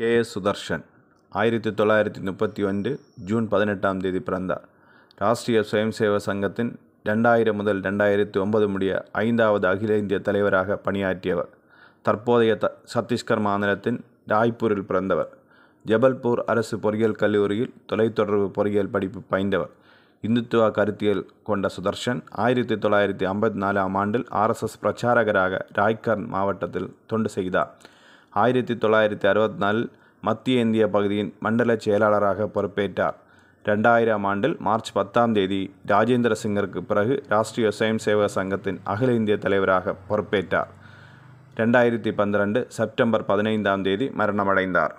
K S Sudarshan ஆயிரத்தி தொள்ளாயிரத்தி முப்பத்தி ஒன்று ஜூன் பதினெட்டாம் தேதி பிறந்தார் ராஷ்டிரிய சேவை சங்கத்தின் ரெண்டாயிரம் முதல் ரெண்டாயிரத்தி ஒன்பது முடிய ஐந்தாவது அகில இந்திய தலைவராக பணியாற்றியவர் தற்போதைய த சத்தீஸ்கர் மாநிலத்தின் ராய்ப்பூரில் பிறந்தவர் ஜபல்பூர் அரசு பொறியியல் கல்லூரியில் தொலைத்தொடர்பு பொறியியல் படிப்பு பயின்றவர் இந்துத்துவ கருத்தியல் கொண்ட சுதர்ஷன் ஆயிரத்தி தொள்ளாயிரத்தி ஐம்பத்தி நாலாம் ஆண்டில் ஆர்எஸ்எஸ் பிரச்சாரகராக ராய்கர் மாவட்டத்தில் தொண்டு செய்தார் ஆயிரத்தி தொள்ளாயிரத்தி அறுபத்தி நாலில் மத்திய இந்திய பகுதியின் மண்டல செயலாளராக பொறுப்பேற்றார் ரெண்டாயிரம் ஆண்டில் மார்ச் பத்தாம் தேதி ராஜேந்திர சிங்கருக்கு பிறகு ராஷ்டிரிய சுயம் சேவக சங்கத்தின் அகில இந்திய தலைவராக பொறுப்பேற்றார் ரெண்டாயிரத்தி பன்னிரண்டு செப்டம்பர் பதினைந்தாம் தேதி மரணமடைந்தார்